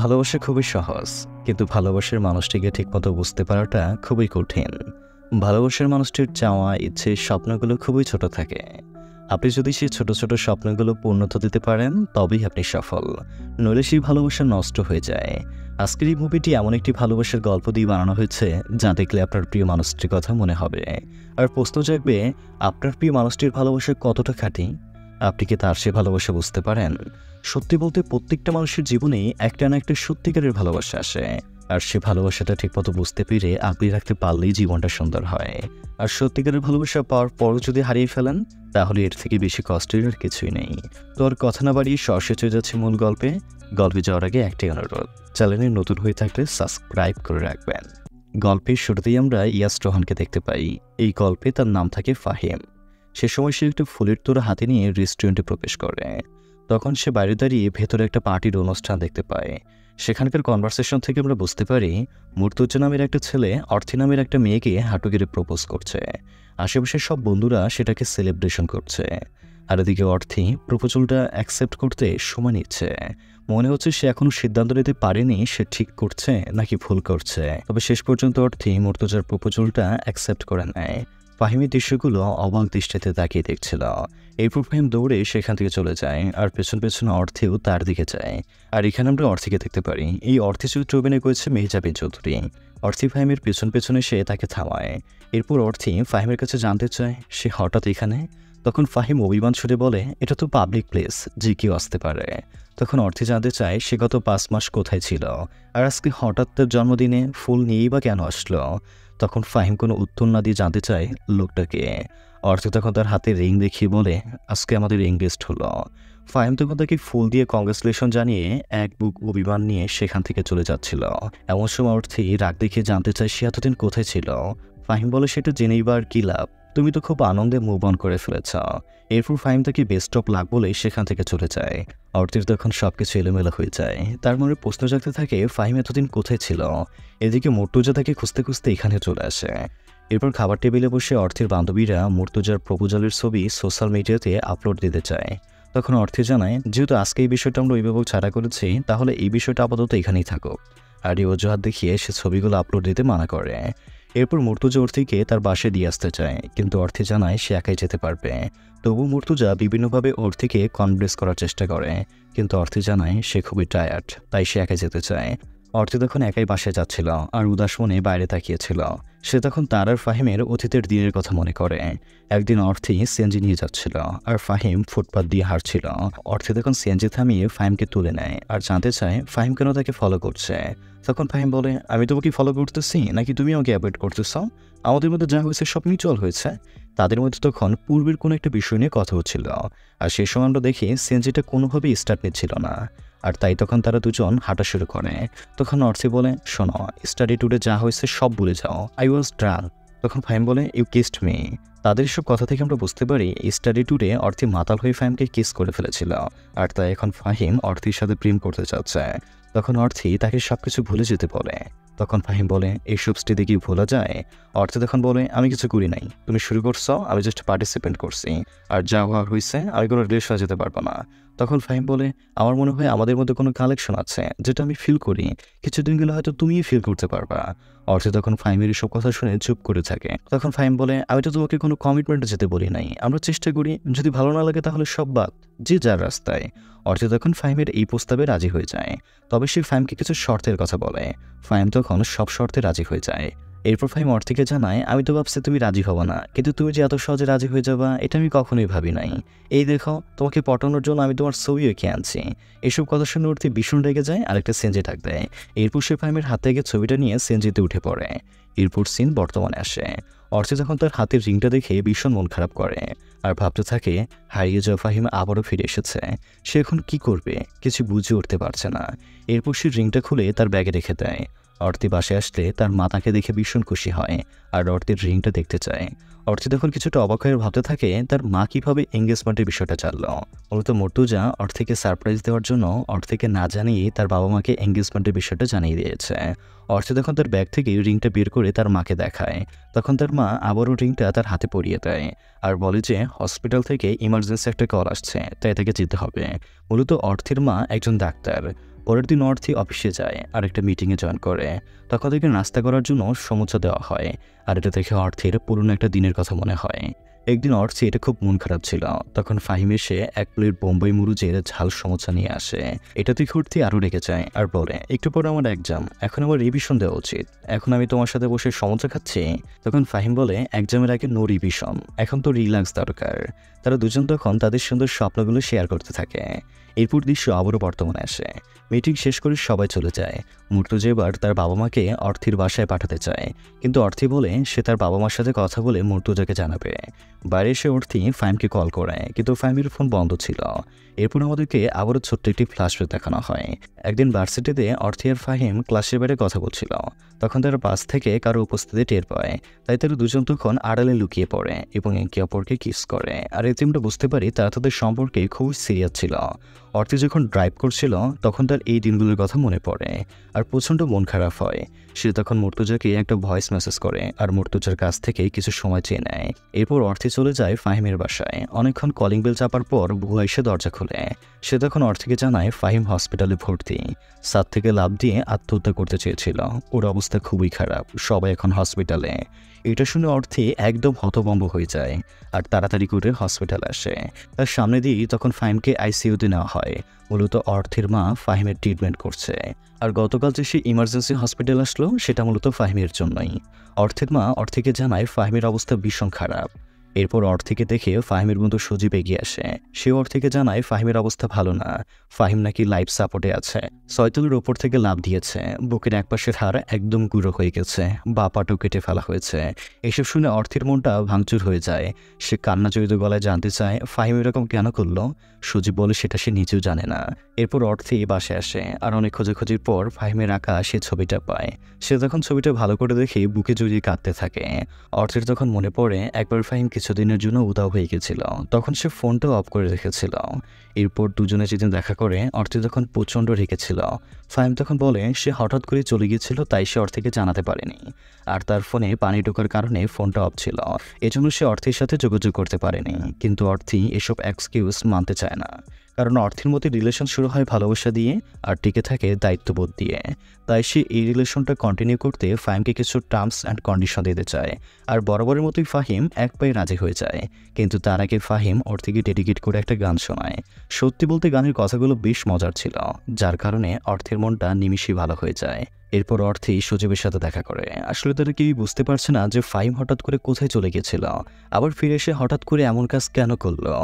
ভালোবাসা খুবই সহজ কিন্তু ভালোবাসার মানুষটিকে ঠিকমতো বুঝতে পারাটা খুবই কঠিন ভালোবাসার মানুষটির চাওয়া ইচ্ছে স্বপ্নগুলো খুবই ছোট থাকে আপনি যদি সেই ছোট ছোট স্বপ্নগুলো পূর্ণতা দিতে পারেন তবেই আপনি সফল নইলে সেই ভালোবাসা নষ্ট হয়ে যায় আজকের এই মুভিটি এমন একটি ভালোবাসার গল্প দিয়ে বানানো হয়েছে যা দেখলে আপনার প্রিয় মানুষটির কথা মনে হবে আর প্রশ্ন জাগবে আপনার প্রিয় মানুষটির ভালোবাসা কতটা খাটি আপনি কি তার সে ভালোবাসা বুঝতে পারেন সত্যি বলতে প্রত্যেকটা মানুষের জীবনেই একটা না একটা সত্যিকারের ভালোবাসা আসে আর সে ভালোবাসাটা ঠিকমতো বুঝতে পেরে আঁকড়ে রাখতে পারলেই জীবনটা সুন্দর হয় আর সত্যিকারের ভালোবাসা পাওয়ার পরও যদি হারিয়ে ফেলেন তাহলে এর থেকে বেশি কষ্টের আর কিছুই নেই তো আর কথা না বাড়িয়ে সরষে চলে যাচ্ছে মূল গল্পে গল্পে যাওয়ার আগে একটাই অনুরোধ চ্যানেলে নতুন হয়ে থাকলে সাবস্ক্রাইব করে রাখবেন গল্পের শুরুতেই আমরা ইয়াস রোহানকে দেখতে পাই এই গল্পে তার নাম থাকে ফাহিম সে সময় সে একটা ফুলের তোড়া হাতে নিয়ে রেস্টুরেন্টে প্রবেশ করে তখন সে বাইরে দাঁড়িয়ে ভেতরে একটা পার্টির অনুষ্ঠান দেখতে পায় সেখানকার কনভারসেশন থেকে আমরা বুঝতে পারি মূর্তুজ্জা নামের একটা ছেলে অর্থি নামের একটা মেয়েকে হাঁটুগিরে প্রপোজ করছে আশেপাশের সব বন্ধুরা সেটাকে সেলিব্রেশন করছে আর এদিকে অর্থি প্রপোজালটা অ্যাকসেপ্ট করতে সময় নিচ্ছে মনে হচ্ছে সে এখনও সিদ্ধান্ত নিতে পারেনি সে ঠিক করছে নাকি ভুল করছে তবে শেষ পর্যন্ত অর্থি মূর্তজার প্রপোজালটা অ্যাকসেপ্ট করে নেয় ফাহিমের দৃশ্যগুলো অবাক দৃষ্টিতে তাকিয়ে দেখছিল এরপর ফাহিম দৌড়ে সেখান থেকে চলে যায় আর পেছন পেছন অর্থেও তার দিকে যায় আর এখানে আমরা অর্থিকে দেখতে পারি এই অর্থে চরিত্র অভিনয় করেছে মেহজাবিন চৌধুরী অর্থি ফাহিমের পেছন পেছনে সে তাকে থামায় এরপর অর্থি ফাহিমের কাছে জানতে চায় সে হঠাৎ এখানে তখন ফাহিম অভিমান ছুটে বলে এটা তো পাবলিক প্লেস যে কেউ আসতে পারে তখন অর্থে জানতে চায় সে গত পাঁচ মাস কোথায় ছিল আর আজকে হঠাৎ তার জন্মদিনে ফুল নিয়েই বা কেন আসলো তখন ফাহিম কোনো উত্তর না দিয়ে জানতে চায় লোকটাকে অর্থাৎ তখন তার হাতে রিং দেখিয়ে বলে আজকে আমাদের এঙ্গেজড হলো ফাহিম তখন তাকে ফুল দিয়ে কংগ্রেচুলেশন জানিয়ে এক বুক অভিমান নিয়ে সেখান থেকে চলে যাচ্ছিল এমন সময় অর্থে রাগ দেখিয়ে জানতে চায় সে এতদিন কোথায় ছিল ফাহিম বলে সেটা জেনেই বা লাভ তুমি তো খুব আনন্দে মুভ অন করে ফেলেছ এরপর ফাইম তাকে বেস্ট অফ লাগ বলেই সেখান থেকে চলে যায় অর্থের তখন সব কিছু এলোমেলো হয়ে যায় তার মনে প্রশ্ন জাগতে থাকে ফাইম এতদিন কোথায় ছিল এদিকে মর্তুজা তাকে খুঁজতে খুঁজতে এখানে চলে আসে এরপর খাবার টেবিলে বসে অর্থের বান্ধবীরা মর্তুজার প্রভুজালের ছবি সোশ্যাল মিডিয়াতে আপলোড দিতে চায় তখন অর্থে জানায় যেহেতু আজকে এই বিষয়টা আমরা অভিভাবক ছাড়া করেছি তাহলে এই বিষয়টা আপাতত এখানেই থাকুক আর এই অজুহাত দেখিয়ে সে ছবিগুলো আপলোড দিতে মানা করে এরপর মুর্তুজা অর্থীকে তার বাসে দিয়ে আসতে চায় কিন্তু অর্থী জানায় সে একাই যেতে পারবে তবু মুর্তুজা বিভিন্নভাবে অর্থীকে কনভিন্স করার চেষ্টা করে কিন্তু অর্থী জানায় সে খুবই টায়ার্ড তাই সে একাই যেতে চায় অর্থী তখন একাই বাসায় যাচ্ছিল আর উদাস মনে বাইরে তাকিয়েছিল সে তখন তার আর ফাহিমের অতীতের দিনের কথা মনে করে একদিন অর্থী সিএনজি নিয়ে যাচ্ছিল আর ফাহিম ফুটপাথ দিয়ে হারছিল অর্থী তখন সিএনজি থামিয়ে ফাহিমকে তুলে নেয় আর জানতে চায় ফাহিম কেন তাকে ফলো করছে তখন ফাহিম বলে আমি তোমাকে ফলো করতেছি নাকি তুমি আমাকে অ্যাভয়েড করতেছ আমাদের মধ্যে যা হয়েছে সব মিউচুয়াল হয়েছে তাদের মধ্যে তখন পূর্বের কোনো একটা বিষয় নিয়ে কথা হচ্ছিল আর সেই সময় আমরা দেখি সেনজিটা কোনোভাবেই স্টার্ট নিচ্ছিল না আর তাই তখন তারা দুজন হাঁটা শুরু করে তখন অর্সি বলে শোনো স্টাডি টুডে যা হয়েছে সব ভুলে যাও আই ওয়াজ ড্রাল তখন ফাহিম বলে ইউ কিস্ট মি তাদের সব কথা থেকে আমরা বুঝতে পারি স্টাডি টুডে অর্থে মাতাল হয়ে ফাহিমকে কিস করে ফেলেছিল আর তাই এখন ফাহিম অর্থের সাথে প্রেম করতে চাচ্ছে তখন অর্থী তাকে সব কিছু ভুলে যেতে বলে তখন ফাহিম বলে এই সুপসটি দেখি ভোলা যায় অর্থে তখন বলে আমি কিছু করি নাই তুমি শুরু করছো আমি জাস্ট পার্টিসিপেন্ট করছি আর যা হওয়ার হয়েছে আমি কোনো হয়ে যেতে পারবো না তখন ফাহিম বলে আমার মনে হয় আমাদের মধ্যে কোনো কালেকশন আছে যেটা আমি ফিল করি কিছুদিন গেলে হয়তো তুমিই ফিল করতে পারবা অর্থে তখন ফাহিমের সব কথা শুনে চুপ করে থাকে তখন ফাহিম বলে আমি তো তোমাকে কোনো কমিটমেন্টে যেতে বলি নাই আমরা চেষ্টা করি যদি ভালো না লাগে তাহলে সব বাদ যে যার রাস্তায় অর্থে তখন ফাহিমের এই প্রস্তাবে রাজি হয়ে যায় তবে সে ফাহিমকে কিছু শর্তের কথা বলে ফাহিম তখন সব শর্তে রাজি হয়ে যায় এরপর ফাইম অর্থিকে জানায় আমি তো ভাবছি তুমি রাজি হবো না কিন্তু তুমি যে এত সহজে রাজি হয়ে যাবা এটা আমি কখনোই ভাবি নাই এই দেখো তোমাকে পটানোর জন্য আমি তোমার ছবি এঁকে আনছি এসব কথা শুনে অর্থি ভীষণ রেগে যায় আর একটা সেঞ্জে ডাক দেয় এরপর সে ফাইমের হাত থেকে ছবিটা নিয়ে সেঞ্জিতে উঠে পড়ে এরপর সিন বর্তমানে আসে অর্থে যখন তার হাতের রিংটা দেখে ভীষণ মন খারাপ করে আর ভাবতে থাকে হারিয়ে যাওয়া ফাহিম আবারও ফিরে এসেছে সে এখন কি করবে কিছু বুঝে উঠতে পারছে না এরপর সে রিংটা খুলে তার ব্যাগে রেখে দেয় অর্থি বাসে আসলে তার মা তাকে দেখে ভীষণ খুশি হয় আর অর্থের রিংটা দেখতে চায় অর্থে তখন কিছুটা অবাক হয়ে ভাবতে থাকে তার মা কীভাবে এঙ্গেজমেন্টের বিষয়টা চাল মূলত মর্তুজা অর্থিকে সারপ্রাইজ দেওয়ার জন্য অর্থিকে না জানিয়ে তার বাবা মাকে এঙ্গেজমেন্টের বিষয়টা জানিয়ে দিয়েছে অর্থে তখন তার ব্যাগ থেকে রিংটা বের করে তার মাকে দেখায় তখন তার মা আবারও রিংটা তার হাতে পরিয়ে দেয় আর বলে যে হসপিটাল থেকে ইমার্জেন্সি একটা কল আসছে তাই তাকে যেতে হবে মূলত অর্থের মা একজন ডাক্তার পরের দিন অর্থি অফিসে যায় আর একটা মিটিংয়ে জয়েন করে তখন তাদেরকে নাস্তা করার জন্য সমুচা দেওয়া হয় আর এটা দেখে অর্থের পুরনো একটা দিনের কথা মনে হয় একদিন অর্চি এটা খুব মন খারাপ ছিল তখন ফাহিম এসে এক প্লেট বোম্বাই মুরুজের ঝাল সমোচা নিয়ে আসে এটা তুই ঘুরতে আরো রেখে যায় আর বলে একটু পরে আমার এক্সাম এখন আমার রিভিশন দেওয়া উচিত এখন আমি তোমার সাথে বসে সমোচা খাচ্ছি তখন ফাহিম বলে এক্সামের আগে নো রিভিশন এখন তো রিল্যাক্স দরকার তারা দুজন তখন তাদের সুন্দর স্বপ্নগুলো শেয়ার করতে থাকে এরপর দৃশ্য আবারও বর্তমানে আসে মিটিং শেষ করে সবাই চলে যায় মূর্তজ এবার তার বাবা মাকে অর্থির বাসায় পাঠাতে চায় কিন্তু অর্থি বলে সে তার বাবা মার সাথে কথা বলে মূর্তজাকে জানাবে বাইরে এসে উঠতেই ফাইমকে কল করে কিন্তু ফাইমের ফোন বন্ধ ছিল এরপর আমাদেরকে আবারও ছোট্ট একটি ফ্ল্যাশব্যাক দেখানো হয় একদিন ভার্সিটিতে অর্থিয়ার ফাহিম ক্লাসের বাইরে কথা বলছিল তখন তারা পাশ থেকে কারো উপস্থিতি টের পায় তাই তারা দুজন তখন আড়ালে লুকিয়ে পড়ে এবং একে অপরকে কিস করে আর এতে আমরা বুঝতে পারি তারা তাদের সম্পর্কে খুবই সিরিয়াস ছিল অর্থে যখন ড্রাইভ করছিল তখন তার এই দিনগুলোর কথা মনে পড়ে আর প্রচণ্ড মন খারাপ হয় সে তখন মর্তুজাকে একটা ভয়েস মেসেজ করে আর মর্তুজার কাছ থেকে কিছু সময় চেয়ে নেয় এরপর অর্থে চলে যায় ফাহিমের বাসায় অনেকক্ষণ কলিং বেল চাপার পর ভুয়া এসে দরজা খুলে সে তখন অর্থেকে জানায় ফাহিম হসপিটালে ভর্তি সাত থেকে লাভ দিয়ে আত্মহত্যা করতে চেয়েছিল ওর অবস্থা অবস্থা খুবই খারাপ সবাই এখন হসপিটালে এটা শুনে অর্থে একদম হতভম্ব হয়ে যায় আর তাড়াতাড়ি করে হসপিটাল আসে তার সামনে দিয়েই তখন ফাহিমকে আইসিইউতে নেওয়া হয় মূলত অর্থের মা ফাহিমের ট্রিটমেন্ট করছে আর গতকাল যে সে ইমার্জেন্সি হসপিটাল আসলো সেটা মূলত ফাহিমের জন্যই অর্থের মা অর্থেকে জানায় ফাহিমের অবস্থা ভীষণ খারাপ এরপর অর্থিকে দেখে ফাহিমের বন্ধু সজীব এগিয়ে আসে সে অর্থিকে জানায় ফাহিমের অবস্থা ভালো না ফাহিম নাকি লাইফ সাপোর্টে আছে সয়তুলের ওপর থেকে লাভ দিয়েছে বুকের একপাশের হার একদম গুঁড়ো হয়ে গেছে বাপাটও কেটে ফেলা হয়েছে এসব শুনে অর্থের মনটা ভাঙচুর হয়ে যায় সে কান্নাজড়িত গলায় জানতে চায় ফাহিম এরকম কেন করলো সজীব বলে সেটা সে নিজেও জানে না এরপর অর্থে এই বাসে আসে আর অনেক খোঁজাখুঁজির পর ফাহিমের আঁকা সে ছবিটা পায় সে যখন ছবিটা ভালো করে দেখে বুকে জড়িয়ে কাঁদতে থাকে অর্থের তখন মনে পড়ে একবার ফাহিম কিছু কিছুদিনের জন্য উদাও হয়ে গেছিল তখন সে ফোনটাও অফ করে রেখেছিল এরপর দুজনে যেদিন দেখা করে অর্থে তখন প্রচণ্ড রেখেছিল ফাহিম তখন বলে সে হঠাৎ করে চলে গিয়েছিল তাই সে অর্থেকে জানাতে পারেনি আর তার ফোনে পানি ঢোকার কারণে ফোনটা অফ ছিল এজন্য সে অর্থের সাথে যোগাযোগ করতে পারেনি কিন্তু অর্থী এসব এক্সকিউজ মানতে চায় না কারণ অর্থের মধ্যে রিলেশন শুরু হয় ভালোবাসা দিয়ে আর টিকে থাকে দায়িত্ববোধ দিয়ে তাই সে এই রিলেশনটা কন্টিনিউ করতে ফাহিমকে কিছু টার্মস অ্যান্ড কন্ডিশন দিতে চায় আর বরাবরের মতোই ফাহিম এক পায়ে রাজি হয়ে যায় কিন্তু তার আগে ফাহিম ওর থেকে ডেডিকেট করে একটা গান শোনায় সত্যি বলতে গানের কথাগুলো বেশ মজার ছিল যার কারণে অর্থের মনটা নিমিষই ভালো হয়ে যায় এরপর অর্থেই সজীবের সাথে দেখা করে আসলে তারা কেউই বুঝতে পারছে না যে ফাইম হঠাৎ করে কোথায় চলে গেছিল আবার ফিরে এসে হঠাৎ করে এমন কাজ কেন করলো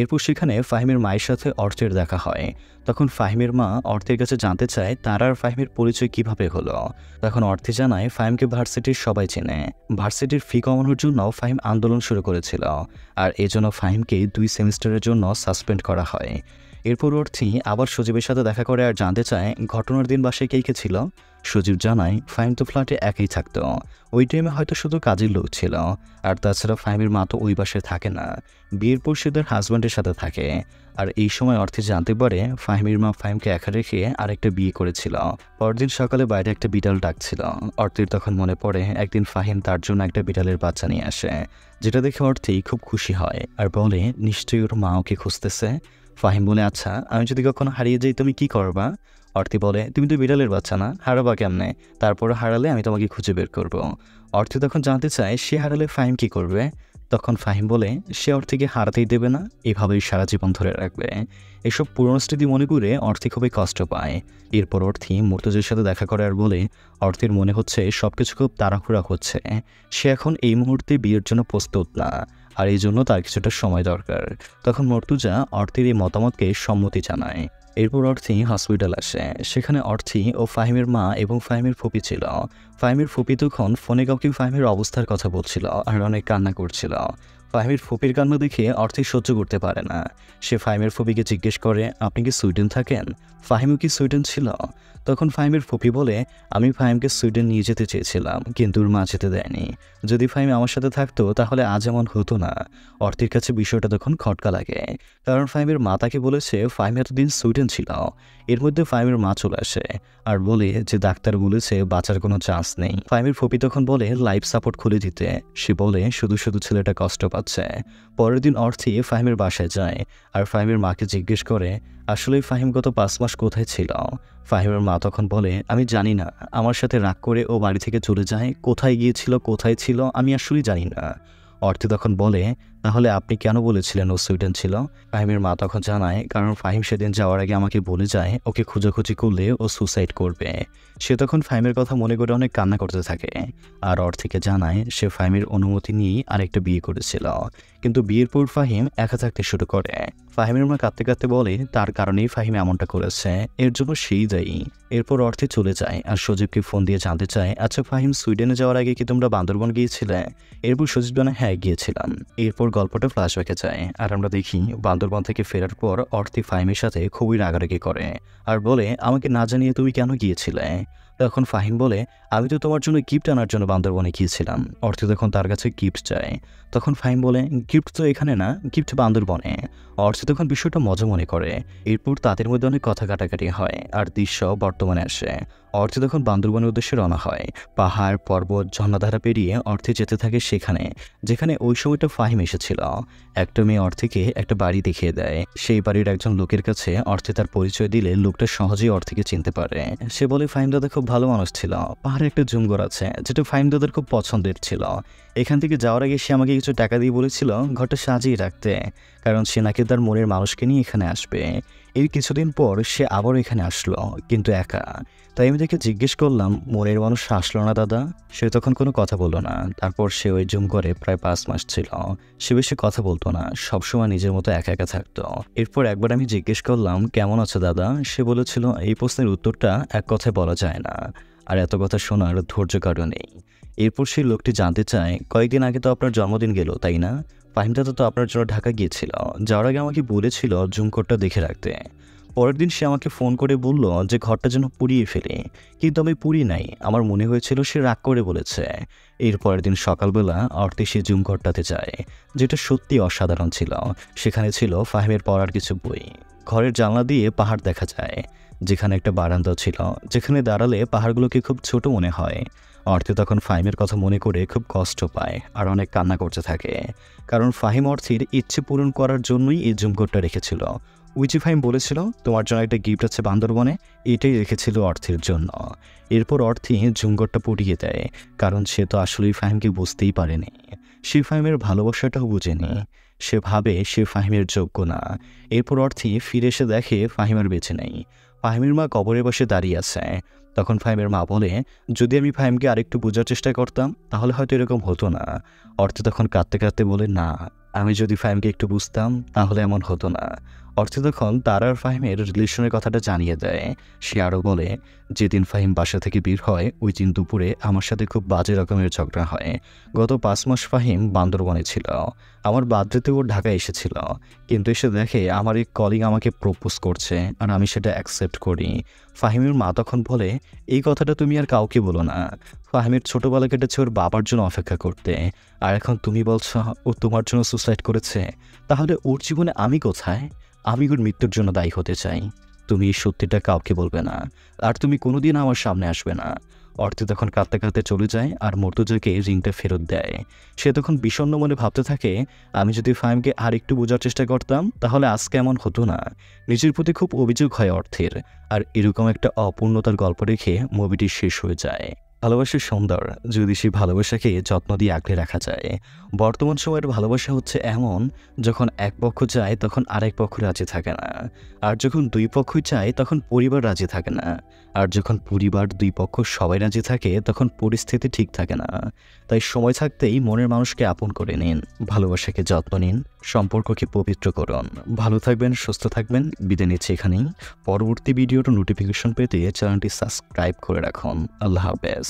এরপর সেখানে ফাহিমের মায়ের সাথে অর্থের দেখা হয় তখন ফাহিমের মা অর্থের কাছে জানতে চায় তার আর ফাহিমের পরিচয় কিভাবে হলো তখন অর্থে জানায় ফাহিমকে ভার্সিটির সবাই চেনে ভার্সিটির ফি কমানোর জন্য ফাহিম আন্দোলন শুরু করেছিল আর এজন্য ফাহিমকে দুই সেমিস্টারের জন্য সাসপেন্ড করা হয় এরপর অর্থী আবার সজীবের সাথে দেখা করে আর জানতে চায় ঘটনার দিন বাসায় কে কে ছিল সজীব জানায় ফাইম তো ফ্ল্যাটে একই থাকত ওই টাইমে হয়তো শুধু কাজের লোক ছিল আর তাছাড়া ফাইমের মা তো ওই বাসে থাকে না বিয়ের পর সে হাজব্যান্ডের সাথে থাকে আর এই সময় অর্থে জানতে পারে ফাহিমের মা ফাহিমকে একা রেখে আরেকটা বিয়ে করেছিল পরদিন সকালে বাইরে একটা বিড়াল ডাকছিল অর্থের তখন মনে পড়ে একদিন ফাহিম তার জন্য একটা বিড়ালের বাচ্চা নিয়ে আসে যেটা দেখে অর্থেই খুব খুশি হয় আর বলে নিশ্চয়ই ওর মা ওকে খুঁজতেছে ফাহিম বলে আচ্ছা আমি যদি কখনো হারিয়ে যাই তুমি কি করবা অর্থি বলে তুমি তো বিড়ালের বাচ্চা না হারাবা কেমনে তারপর হারালে আমি তোমাকে খুঁজে বের করব। অর্থি তখন জানতে চায় সে হারালে ফাহিম কি করবে তখন ফাহিম বলে সে অর্থিকে হারাতেই দেবে না এভাবেই সারা জীবন ধরে রাখবে এসব পুরনো স্মৃতি মনে করে অর্থি খুবই কষ্ট পায় এরপর অর্থি মুর্তজের সাথে দেখা করে আর বলে অর্থের মনে হচ্ছে সব কিছু খুব তাড়াহুড়া হচ্ছে সে এখন এই মুহূর্তে বিয়ের জন্য প্রস্তুত না আর এই জন্য তার কিছুটা সময় দরকার তখন মর্তুজা অর্থের এই মতামতকে সম্মতি জানায় এরপর অর্থি হসপিটাল আসে সেখানে অর্থী ও ফাহিমের মা এবং ফাহিমের ফুপি ছিল ফাহিমের ফুপি তখন ফোনে কাউকে ফাহিমের অবস্থার কথা বলছিল আর অনেক কান্না করছিল ফাহিমের ফুপির কান্না দেখে অর্থে সহ্য করতে পারে না সে ফাহিমের ফুপিকে জিজ্ঞেস করে আপনি কি সুইডেন থাকেন ফাহিমও কি সুইডেন ছিল তখন ফাহিমের ফুপি বলে আমি ফাহিমকে সুইডেন নিয়ে যেতে চেয়েছিলাম কিন্তু ওর মা যেতে দেয়নি যদি ফাহিম আমার সাথে থাকতো তাহলে আজ এমন হতো না অর্থের কাছে বিষয়টা তখন খটকা লাগে কারণ ফাহিমের মা তাকে বলেছে ফাহিম এতদিন সুইডেন ছিল এর মধ্যে ফাহিমের মা চলে আসে আর বলে যে ডাক্তার বলেছে বাঁচার কোনো চান্স নেই ফাহিমের ফুপি তখন বলে লাইফ সাপোর্ট খুলে দিতে সে বলে শুধু শুধু ছেলেটা কষ্ট পাচ্ছে পাচ্ছে পরের দিন অর্থি ফাহিমের বাসায় যায় আর ফাহিমের মাকে জিজ্ঞেস করে আসলে ফাহিম গত পাঁচ মাস কোথায় ছিল ফাহিমের মা তখন বলে আমি জানি না আমার সাথে রাগ করে ও বাড়ি থেকে চলে যায় কোথায় গিয়েছিল কোথায় ছিল আমি আসলেই জানি না অর্থি তখন বলে তাহলে আপনি কেন বলেছিলেন ও সুইডেন ছিল ফাহিমের মা তখন জানায় কারণ ফাহিম সেদিন যাওয়ার আগে আমাকে বলে যায় ওকে খোঁজাখুঁজি করলে ও সুসাইড করবে সে তখন ফাহিমের কথা মনে করে অনেক কান্না করতে থাকে আর থেকে জানায় সে ফাহিমের অনুমতি নিয়ে আরেকটা বিয়ে করেছিল কিন্তু বিয়ের পর ফাহিম একা থাকতে শুরু করে ফাহিমের মা কাঁদতে কাঁদতে বলে তার কারণেই ফাহিম এমনটা করেছে এর জন্য সেই দায়ী এরপর অর্থে চলে যায় আর সজীবকে ফোন দিয়ে জানতে চায় আচ্ছা ফাহিম সুইডেনে যাওয়ার আগে কি তোমরা বান্দরবন গিয়েছিলে এরপর সজীব জানায় হ্যাঁ গিয়েছিলাম এরপর পুরো গল্পটা হয়ে যায় আর আমরা দেখি বান্দরবান থেকে ফেরার পর অর্থি ফাহিমের সাথে খুবই রাগারাগি করে আর বলে আমাকে না জানিয়ে তুমি কেন গিয়েছিলে তখন ফাহিম বলে আমি তো তোমার জন্য গিফট আনার জন্য বান্দরবনে গিয়েছিলাম অর্থে তখন তার কাছে গিফট চায় তখন ফাহিম বলে গিফট তো এখানে না গিফট বান্দরবনে অর্থে তখন বিষয়টা মজা মনে করে এরপর তাদের মধ্যে অনেক কথা কাটাকাটি হয় আর দৃশ্য বর্তমানে আসে অর্থে তখন বান্দরবনের উদ্দেশ্যে রওনা হয় পাহাড় পর্বত ঝর্ণাধারা পেরিয়ে অর্থে যেতে থাকে সেখানে যেখানে ওই সময়টা ফাহিম এসেছিল একটা মেয়ে অর্থেকে একটা বাড়ি দেখিয়ে দেয় সেই বাড়ির একজন লোকের কাছে অর্থে তার পরিচয় দিলে লোকটা সহজেই অর্থেকে চিনতে পারে সে বলে ফাহিম দাদা খুব ভালো মানুষ ছিল পাহাড়ে একটা জুমগর আছে যেটা ফাহিম দাদার খুব পছন্দের ছিল এখান থেকে যাওয়ার আগে সে আমাকে কিছু টাকা দিয়ে বলেছিল ঘরটা সাজিয়ে রাখতে কারণ সে নাকি তার মনের মানুষকে নিয়ে এখানে আসবে এর কিছুদিন পর সে আবার এখানে আসলো কিন্তু একা তাই আমি দেখে জিজ্ঞেস করলাম মনের মানুষ আসলো না দাদা সে তখন কোনো কথা বলল না তারপর সে ওই জুম করে প্রায় পাঁচ মাস ছিল সে বেশি কথা বলতো না সবসময় নিজের মতো একা একা থাকতো এরপর একবার আমি জিজ্ঞেস করলাম কেমন আছে দাদা সে বলেছিল এই প্রশ্নের উত্তরটা এক কথায় বলা যায় না আর এত কথা শোনার ধৈর্য কারো নেই এরপর সেই লোকটি জানতে চায় কয়েকদিন আগে তো আপনার জন্মদিন গেল তাই না ফাহিম দাদা তো আপনার জন্য ঢাকা গিয়েছিল যাওয়ার আগে আমাকে বলেছিল জুম দেখে রাখতে পরের দিন সে আমাকে ফোন করে বলল যে ঘরটা যেন পুড়িয়ে ফেলে কিন্তু আমি পুড়ি নাই আমার মনে হয়েছিল সে রাগ করে বলেছে এর পরের দিন সকালবেলা অর্থে সে জুম ঘরটাতে যায় যেটা সত্যি অসাধারণ ছিল সেখানে ছিল ফাহিমের পড়ার কিছু বই ঘরের জানলা দিয়ে পাহাড় দেখা যায় যেখানে একটা বারান্দা ছিল যেখানে দাঁড়ালে পাহাড়গুলোকে খুব ছোট মনে হয় অর্থে তখন ফাহিমের কথা মনে করে খুব কষ্ট পায় আর অনেক কান্না করতে থাকে কারণ ফাহিম অর্থের ইচ্ছে পূরণ করার জন্যই এই জুমকোটটা রেখেছিল উইজিফাইম বলেছিল তোমার জন্য একটা গিফট আছে বান্দরবনে এটাই রেখেছিল অর্থের জন্য এরপর অর্থে ঝুঙ্গরটা পুড়িয়ে দেয় কারণ সে তো আসলেই ফাহিমকে বুঝতেই পারেনি সে ফাহিমের ভালোবাসাটাও বুঝেনি সে ভাবে সে ফাহিমের যোগ্য না এরপর অর্থে ফিরে এসে দেখে ফাহিমার বেঁচে নেই ফাহিমের মা কবরে বসে দাঁড়িয়ে আছে তখন ফাহিমের মা বলে যদি আমি ফাহিমকে আরেকটু বোঝার চেষ্টা করতাম তাহলে হয়তো এরকম হতো না অর্থে তখন কাঁদতে কাঁদতে বলে না আমি যদি ফাহিমকে একটু বুঝতাম তাহলে এমন হতো না অর্থে তখন তার আর ফাহিমের রিলেশনের কথাটা জানিয়ে দেয় সে আরও বলে যেদিন ফাহিম বাসা থেকে বের হয় ওই দিন দুপুরে আমার সাথে খুব বাজে রকমের ঝগড়া হয় গত পাঁচ মাস ফাহিম বান্দরবনে ছিল আমার বাদ্রেতে ও ঢাকা এসেছিল কিন্তু এসে দেখে আমার এই কলিং আমাকে প্রপোজ করছে আর আমি সেটা অ্যাকসেপ্ট করি ফাহিমের মা তখন বলে এই কথাটা তুমি আর কাউকে বলো না ফাহিমের ছোটোবেলা কেটেছে ওর বাবার জন্য অপেক্ষা করতে আর এখন তুমি বলছ ও তোমার জন্য সুসাইড করেছে তাহলে ওর জীবনে আমি কোথায় আমি ওর মৃত্যুর জন্য দায়ী হতে চাই তুমি এই সত্যিটা কাউকে বলবে না আর তুমি কোনোদিন আমার সামনে আসবে না অর্থে তখন কাঁদতে কাঁদতে চলে যায় আর মর্তুজাকে রিংটা ফেরত দেয় সে তখন বিষণ্ণ মনে ভাবতে থাকে আমি যদি ফাহিমকে আর একটু বোঝার চেষ্টা করতাম তাহলে আজকে এমন হতো না নিজের প্রতি খুব অভিযোগ হয় অর্থের আর এরকম একটা অপূর্ণতার গল্প রেখে মুভিটি শেষ হয়ে যায় ভালোবাসা সুন্দর যদি সেই ভালোবাসাকে যত্ন দিয়ে আঁকড়ে রাখা যায় বর্তমান সময়ের ভালোবাসা হচ্ছে এমন যখন এক পক্ষ চায় তখন আরেক পক্ষ রাজি থাকে না আর যখন দুই পক্ষই চায় তখন পরিবার রাজি থাকে না আর যখন পরিবার দুই পক্ষ সবাই রাজি থাকে তখন পরিস্থিতি ঠিক থাকে না তাই সময় থাকতেই মনের মানুষকে আপন করে নিন ভালোবাসাকে যত্ন নিন সম্পর্ককে পবিত্র করুন ভালো থাকবেন সুস্থ থাকবেন বিদে নিচ্ছে এখানেই পরবর্তী ভিডিওর নোটিফিকেশন পেতে চ্যানেলটি সাবস্ক্রাইব করে রাখুন আল্লাহ হাফেজ